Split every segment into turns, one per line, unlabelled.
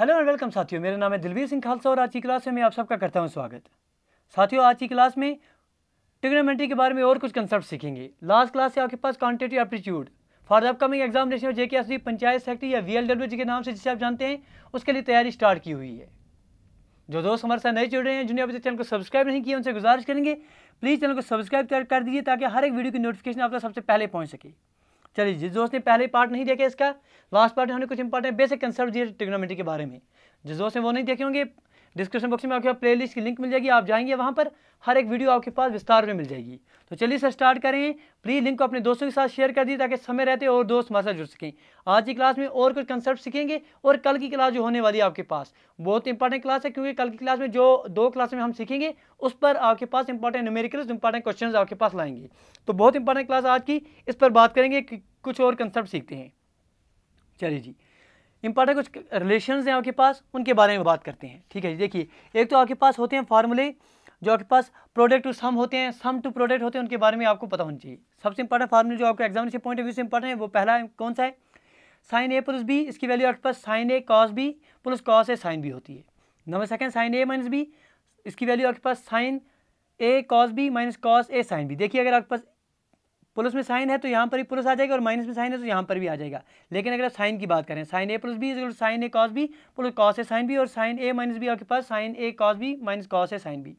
hello and welcome साथियों मेरा नाम है दिलवीर सिंह खालसा और आज की क्लास में मैं आप सबका करता हूं स्वागत साथियों आज की क्लास में टिग्नोमेट्री के बारे में और कुछ कंसेप्ट सीखेंगे लास्ट क्लास से आपके पास quantity aptitude for the upcoming examination और जेके एस पंचायत सेक्टर या वी जी के नाम से जिसे आप जानते हैं उसके लिए तैयारी स्टार्ट की हुई है जो दोस्त हमारे साथ नए जुड़ रहे हैं जिन्हें अभी तक चैनल को सब्सक्राइब नहीं किया उनसे गुजारिश करेंगे प्लीज़ चैनल को सब्सक्राइब कर दीजिए ताकि हर एक वीडियो की नोटिफिकेशन आप तक सबसे पहले पहुँच सके चलिए जिस दोस्त ने पहले पार्ट नहीं देखे इसका लास्ट पार्ट में हमने कुछ इंपॉर्टेंट बेसिक कंसेप्ट दिए ट्रिग्नोमेट्री के बारे में जिस दोस्त ने वो नहीं देखे होंगे डिस्क्रिप्शन बॉक्स में आपके पास प्लेलिस्ट की लिंक मिल जाएगी आप जाएंगे वहाँ पर हर एक वीडियो आपके पास विस्तार में मिल जाएगी तो चलिए सर स्टार्ट करें प्लीज़ लिंक को अपने दोस्तों के साथ शेयर कर दिए ताकि समय रहते और दोस्त हमारे साथ जुड़ सकें आज की क्लास में और कुछ कंसेप्ट सीखेंगे और कल की क्लास जो होने वाली है आपके पास बहुत इंपॉर्टेंट क्लास है क्योंकि कल की क्लास में जो दो क्लास में हम सीखेंगे उस पर आपके पास इंपॉर्टेंट न्यूमेरिकल इंपॉर्टेंट क्वेश्चन आपके पास लाएंगे तो बहुत इंपॉर्टेंट क्लास आज की इस पर बात करेंगे कुछ और कंसेप्ट सीखते हैं चलिए जी इंपॉर्टेंट कुछ रिलेशन हैं आपके पास उनके बारे में बात करते हैं ठीक है जी देखिए एक तो आपके पास होते हैं फार्मूले जो आपके पास प्रोडक्ट टू सम होते हैं सम टू प्रोडक्ट होते हैं उनके बारे में आपको पता होना चाहिए सबसे इंपॉर्टेंट फार्मूले जो आपको से पॉइंट ऑफ व्यू से इंपॉर्टेंट है वो पहला है कौन सा है साइन ए प्लस बी इसकी वैल्यू आपके पास sine A cos B plus cos A sine B होती है number second sine A minus B इसकी वैल्यू आपके पास sine A cos B minus cos A sine B देखिए अगर आपके पास प्लस में साइन है तो यहाँ पर भी प्लस आ जाएगा और माइनस में साइन है तो यहाँ पर भी आ जाएगा लेकिन अगर आप साइन की बात करें sine A plus B sine A cos B plus cos A sine B और साइन ए माइनस बी आपके पास sine A cos B minus cos A sine B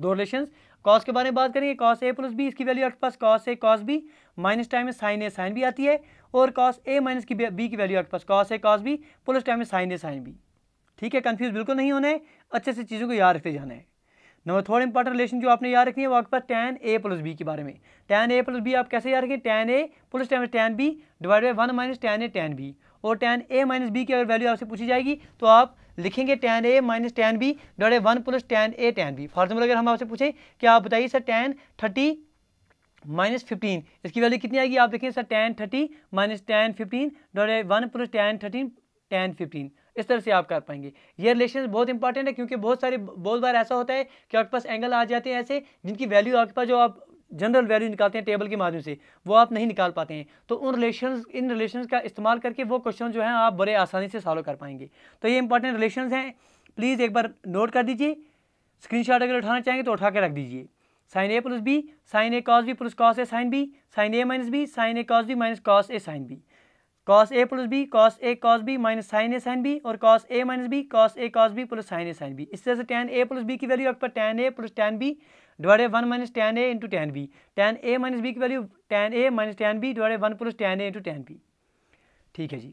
दो रिलेशन कॉस के बारे में बात करेंगे कॉस ए प्लस बी इसकी वैल्यू आपके पास cos A cos B minus time में साइन ए साइन बी आती है और कॉस ए माइनस की बी की वैल्यू आपके पास cos A cos B plus time में साइन ए साइन बी ठीक है कन्फ्यूज बिल्कुल नहीं होना है अच्छे से चीज़ों को याद रखते जाना है नंबर थर्ड इंपॉर्टेंट रिलेशन जो आपने याद रखनी है वो आपके पास टेन ए प्लस बी के बारे में टेन ए प्लस बी आप कैसे याद रखें tan A plus tan tan B divide by one minus tan A tan B और टेन ए माइनस बी की अगर वैल्यू आपसे पूछी जाएगी तो आप लिखेंगे tan A minus tan B divide by one plus tan A tan B for example अगर हम आपसे पूछें कि आप बताइए sir tan thirty minus fifteen इसकी वैल्यू कितनी आएगी आप देखें sir tan thirty minus ten fifteen dot A one plus tan thirteen tan fifteen इस तरह से आप कर पाएंगे ये रिलेशन बहुत इंपॉर्टेंट है क्योंकि बहुत सारे बहुत बार ऐसा होता है कि आपके पास एंगल आ जाते हैं ऐसे जिनकी वैल्यू आपके पास जो आप जनरल वैल्यू निकालते हैं टेबल के माध्यम से वो आप नहीं निकाल पाते हैं तो उन रिलेशन इन रिलेशन का इस्तेमाल करके वो क्वेश्चन जो है आप बड़े आसानी से सॉल्व कर पाएंगे तो ये इंपॉर्टेंट रिलेशन हैं प्लीज़ एक बार नोट कर दीजिए शॉट अगर उठाना चाहेंगे तो उठा के रख दीजिए sine A plus B sine A cos B plus cos A sine B sine A minus B sine A cos B minus cos A sine B cos A plus B cos A cos B minus sine A sine B और cos A minus B cos A cos B plus sine A sine B इस तरह से tan A plus B की value पर tan A plus ten B divide one minus tan A into tan B tan A minus B की value tan A minus tan B divide one plus tan A into tan B ठीक है जी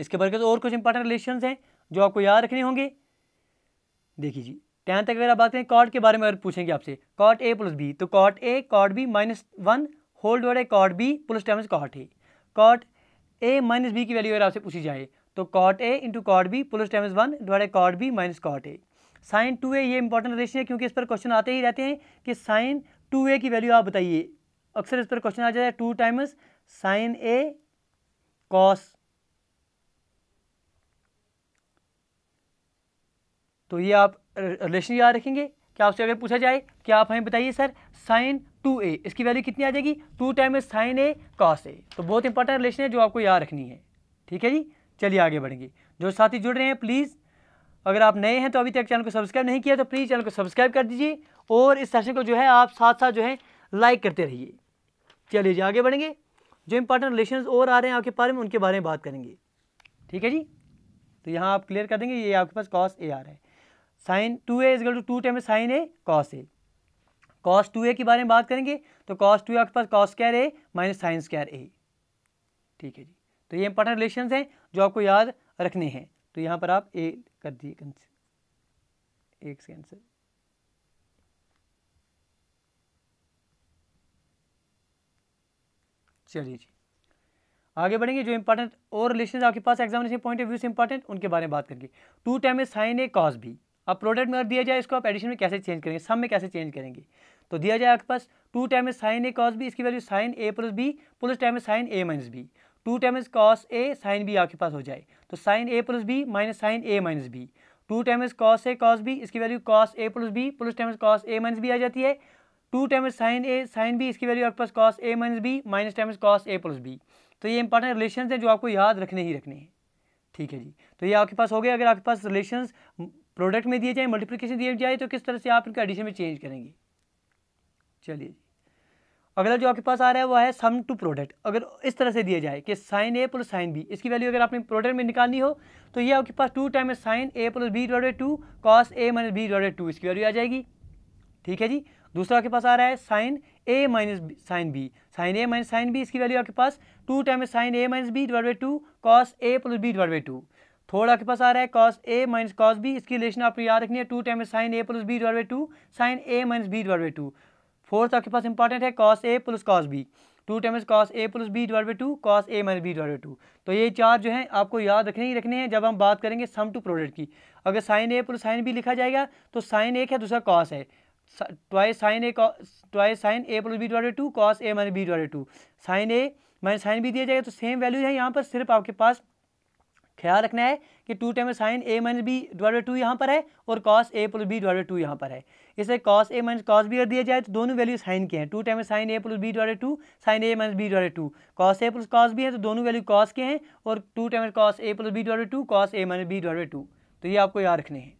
इसके बरकत और कुछ important relation हैं जो आपको याद रखने होंगे देखिए जी टेन तक अगर आप बात करें कॉट के बारे में अगर पूछेंगे आपसे कॉट ए प्लस बी तो cot A cot B minus one whole divide cot B plus tan cot A cot A minus B की वैल्यू अगर आपसे पूछी जाए तो cot A into cot B plus times one divide cot B minus cot A sine two A ये important relation है क्योंकि इस पर क्वेश्चन आते ही रहते हैं कि साइन टू ए की वैल्यू आप बताइए अक्सर इस पर क्वेश्चन आ जाता है two times sine A cos तो ये आप रिलेशन याद रखेंगे क्या आपसे अगर पूछा जाए कि आप हमें बताइए सर साइन टू ए इसकी वैल्यू कितनी आ जाएगी two time sine A cos A तो बहुत इंपॉर्टेंट रिलेशन है जो आपको याद रखनी है ठीक है जी चलिए आगे बढ़ेंगे जो साथी जुड़ रहे हैं प्लीज़ अगर आप नए हैं तो अभी तक चैनल को सब्सक्राइब नहीं किया तो प्लीज़ चैनल को सब्सक्राइब कर दीजिए और इस सेशन को जो है आप साथ साथ जो है लाइक करते रहिए चलिए जी आगे बढ़ेंगे जो इंपॉर्टेंट रिलेशन और आ रहे हैं आपके बारे में उनके बारे में बात करेंगे ठीक है जी तो यहाँ आप क्लियर कर देंगे ये आपके पास कॉस ए आ रहा है sine two A is equal to two time sine A cos A cos two A के बारे में बात करेंगे तो कॉस टू ए आपके पास cos square A minus sine square A ठीक है जी तो ये इंपॉर्टेंट रिलेशन हैं जो आपको याद रखने हैं तो यहाँ पर आप ए कर दिए एक सेकेंड से चलिए जी आगे बढ़ेंगे जो इंपॉर्टेंट और रिलेशन आपके पास एग्जामिनेशन पॉइंट ऑफ व्यू से इंपॉर्टेंट उनके बारे में बात करेंगे two time sine A cos B अब प्रोडक्ट में अगर दिया जाए इसको आप एडिशन में कैसे चेंज करेंगे सम में कैसे चेंज करेंगे तो दिया जाए आपके पास two time is sine A cos B इसकी value sine A plus B plus time is sine A minus B two time is cos A sine B आपके पास हो जाए तो sine A plus B minus sine A minus B two time is cos A cos B इसकी value cos A plus B plus time is cos A minus B आ जाती है two time is sine A sine B इसकी value आपके पास cos A minus B minus time is cos A plus B तो ये important relation है जो आपको याद रखने ही रखने हैं ठीक है जी तो ये आपके पास हो गया अगर आपके पास रिलेशंस प्रोडक्ट में दिए जाए मल्टीप्लिकेशन दिए जाए तो किस तरह से आप इनके एडिशन में चेंज करेंगे चलिए जी अगला जो आपके पास आ रहा है वो है सम टू प्रोडक्ट अगर इस तरह से दिया जाए कि sine A plus sine B इसकी वैल्यू अगर आपने प्रोडक्ट में निकालनी हो तो ये आपके पास two time sine A plus B divided two cos A minus B divided two इसकी वैल्यू आ जाएगी ठीक है जी दूसरा आपके पास आ रहा है sine A minus sine B sine A minus sine B इसकी वैल्यू आपके पास two time sine A minus B divide two cos A plus B divide by two third आपके पास आ रहा है cos A minus cos B इसकी relation आपको याद रखनी है two times sine A plus B divide by two sine A minus B divide by two fourth आपके पास इंपॉर्टेंट है cos A plus cos B two times cos A plus B divide by two cos A minus B divide by two तो ये चार जो है आपको याद रखने ही रखने हैं जब हम बात करेंगे सम टू प्रोडक्ट की अगर sine A plus sine B लिखा जाएगा तो साइन एक है दूसरा कॉस है twice sine A twice sine A plus B divide by two cos A minus B divide by two sine A minus sine B दिया जाएगा तो सेम वैल्यू है यहाँ पर सिर्फ आपके पास ख्याल रखना है कि two time sine A minus B divided two यहाँ पर है और cos A plus B divided two यहाँ पर है इसे cos A minus cos B अगर दिया जाए तो दोनों वैल्यू साइन के हैं two time sine A plus B divided two sine A minus B divided two cos A plus cos B है तो दोनों वैल्यू कॉस के हैं और two time cos A plus B divided two cos A minus B divided two तो ये आपको याद रखने हैं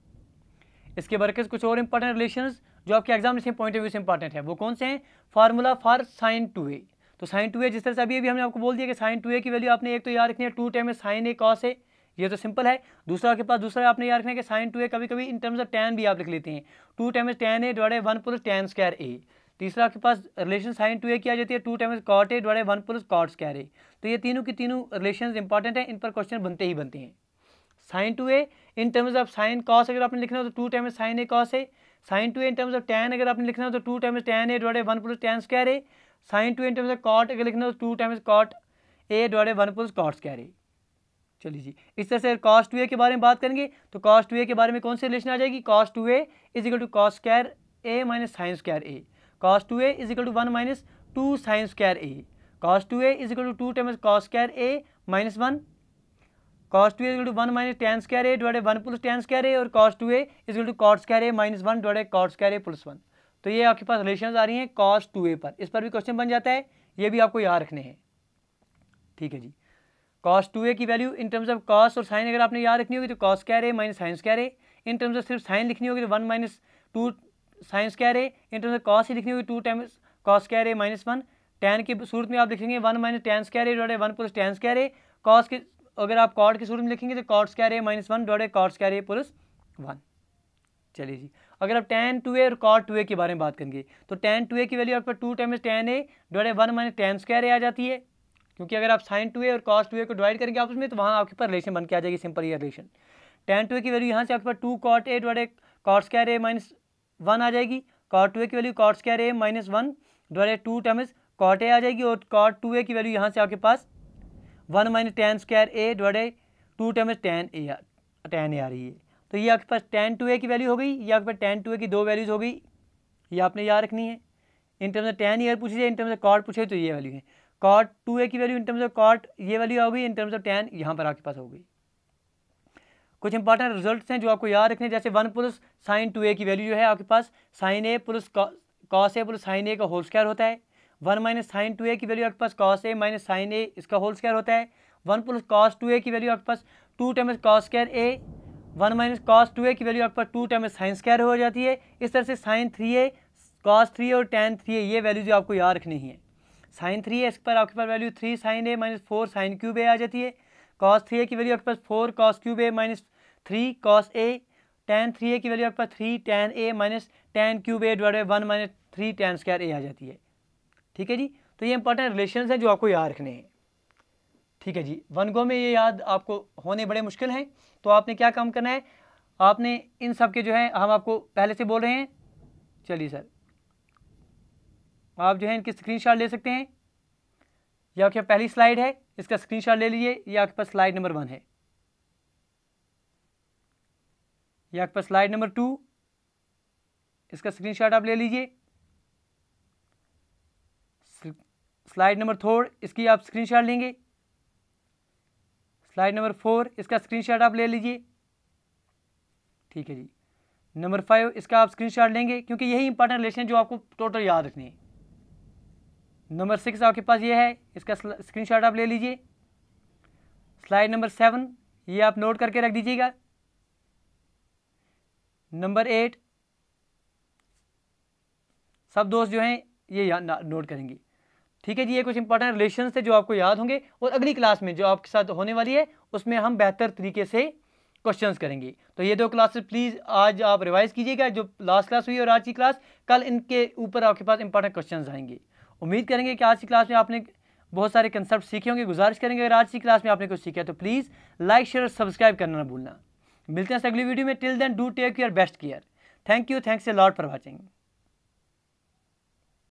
इसके बरकस कुछ और इंपॉर्टेंट रिलेशन जो आपके एग्जाम से पॉइंट ऑफ व्यू से इंपॉर्टेंट है वो कौन से हैं formula for sine two A तो साइन टू ए जिस तरह से अभी अभी हमने आपको बोल दिया कि साइन टू ए की वैल्यू आपने एक तो याद रखनी है two time sine A cos A ये तो सिंपल है दूसरा आपके पास दूसरा आपने याद रखना है कि साइन टू ए कभी कभी इन टर्म्स ऑफ टेन भी आप लिख लेते हैं two times tan A divide one plus tan square A तीसरा आपके पास रिलेशन साइन टू ए की आ जाती है two times cot A divide one plus cot square A तो ये तीनों की तीनों रिलेशन इंपॉर्टेंट है इन पर क्वेश्चन बनते ही बनते हैं sine two A in terms of sine cos अगर आपने लिखना हो तो two times sine A cos A sine two A in terms of tan अगर आपने लिखना हो तो two times tan A divide one plus tan square A sine two in terms of cot अगर लिखना हो तो two times cot A divide one plus cot square A चलिए जी इस तरह से कॉस्ट टू ए के बारे में बात करेंगे तो कॉस्ट टू ए के बारे में कौन सी रिलेशन आ जाएगी cos two A is equal to cos square A minus sine square A cos two A is equal to one minus two sine square A cos two A is equal to two times cos square A minus one cos two A to one minus tan square A dot one plus tan square A और cos two A is equal to cot square A minus one dot cot square A plus one तो ये आपके पास relation आ रही हैं cost two ए पर इस पर भी क्वेश्चन बन जाता है ये भी आपको याद रखने हैं ठीक है जी कॉस टू ए की value in terms of cos और साइन अगर आपने याद रखनी होगी तो कॉस क्या रे माइनस साइंस क्या रहे इन टर्म्स ऑफ सिर्फ साइन लिखनी होगी तो वन माइनस टू साइंस क्या रहे इन टर्म्स ऑफ कॉस ही लिखनी होगी टू टाइम्स कॉस क्या रे माइनस वन टेन की सूरत में आप लिखेंगे वन माइनस टेंस क्या रे डॉटे वन प्लस टेंस क्या रहे कॉस के अगर आप कॉड की सूरत में लिखेंगे तो कॉर्ड क्या रहे माइनस वन डॉडे कॉट्स क्या रहे प्लस वन चलिए जी अगर आप टेन टू ए और कॉड टू ए के बारे में बात करेंगे तो टेन टू ए की वैल्यू पास two times tan A divide one minus tan square A आ जाती है क्योंकि अगर आप साइन टू ए और कॉस टू ए को डिवाइड करेंगे आप उसमें तो वहाँ आपके पास रिलेशन बन के आ जाएगी सिंपल ये रिलेशन टेन टू ए की वैल्यू यहाँ से आपके पास two cot A A cot square A minus one आ जाएगी कॉट टू ए की value cot square A minus one A two times cot A आ जाएगी और कॉट टू ए की वैल्यू यहाँ से आपके पास one minus tan square A A two times tan A tan A आ रही है तो ये आपके पास टेन टू ए की वैल्यू हो गई ये आपके पास टेन टू ए की दो वैल्यूज हो गई ये आपने याद रखनी है in terms of tan year पूछे इन टर्म्स ऑफ कॉट पूछे तो ये वैल्यू है कॉट टू ए की value in terms of cot ये वैल्यू आ गई इन टर्म्स ऑफ टेन यहाँ पर आपके पास हो गई कुछ इंपॉर्टेंट रिजल्ट्स हैं जो आपको याद रखने जैसे one plus sine two A की वैल्यू जो है आपके पास sine A plus cos A plus sine A का होल स्क्वायर होता है one minus sine two A की वैल्यू आपके पास cos A minus sine A इसका होल स्क्वायर होता है one plus cos two A की वैल्यू आपके पास two times cos square A one minus cos two A की वैल्यू आपके पास टू टाइम्स साइन स्क्वायर हो जाती है इस तरह से sine three A cos three और टेन थ्री ए ये वैल्यू जो आपको याद रखनी है साइन थ्री है इसके पर आपके पास value three sine A minus four sine cube A आ जाती है कॉस थ्री ए की वैल्यू आपके पास four cos cube A minus three cos A tan three A की वैल्यू आपके पास three tan A minus tan cube A divide by one minus three tan square A आ जाती है ठीक है जी तो ये इंपॉर्टेंट रिलेशन है जो आपको याद रखने हैं ठीक है जी वन गो में ये याद आपको होने बड़े मुश्किल हैं तो आपने क्या काम करना है आपने इन सब के जो है हम आपको पहले से बोल रहे हैं चलिए सर आप जो है इनकी स्क्रीन ले सकते हैं यह आपके पहली स्लाइड है इसका स्क्रीन ले लीजिए यह आपके पास स्लाइड नंबर वन है यह आपके पास स्लाइड नंबर टू इसका स्क्रीन आप ले लीजिए स्लाइड नंबर थर्ड इसकी आप स्क्रीन लेंगे स्लाइड नंबर फोर इसका स्क्रीन आप ले लीजिए ठीक है जी नंबर फाइव इसका आप स्क्रीनशॉट लेंगे क्योंकि यही इंपॉर्टेंट रिलेशन जो आपको टोटल याद रखनी है नंबर सिक्स आपके पास ये है इसका स्क्रीनशॉट आप ले लीजिए स्लाइड नंबर सेवन ये आप नोट करके रख दीजिएगा नंबर एट सब दोस्त जो हैं ये नोट करेंगे ठीक है जी ये कुछ इंपॉर्टेंट रिलेशन थे जो आपको याद होंगे और अगली क्लास में जो आपके साथ होने वाली है उसमें हम बेहतर तरीके से क्वेश्चंस करेंगे तो ये दो क्लासेस प्लीज़ आज आप रिवाइज़ कीजिएगा जो लास्ट क्लास हुई और आज की क्लास कल इनके ऊपर आपके पास इंपॉर्टेंट क्वेश्चंस आएंगे उम्मीद करेंगे कि आज की क्लास में आपने बहुत सारे कंसेप्ट सीखे होंगे गुजारिश करेंगे अगर आज की क्लास में आपने कुछ सीखा तो प्लीज़ लाइक शेयर और सब्सक्राइब करना ना भूलना मिलते हैं अगली वीडियो में till then do take your best care thank you thanks a lot for watching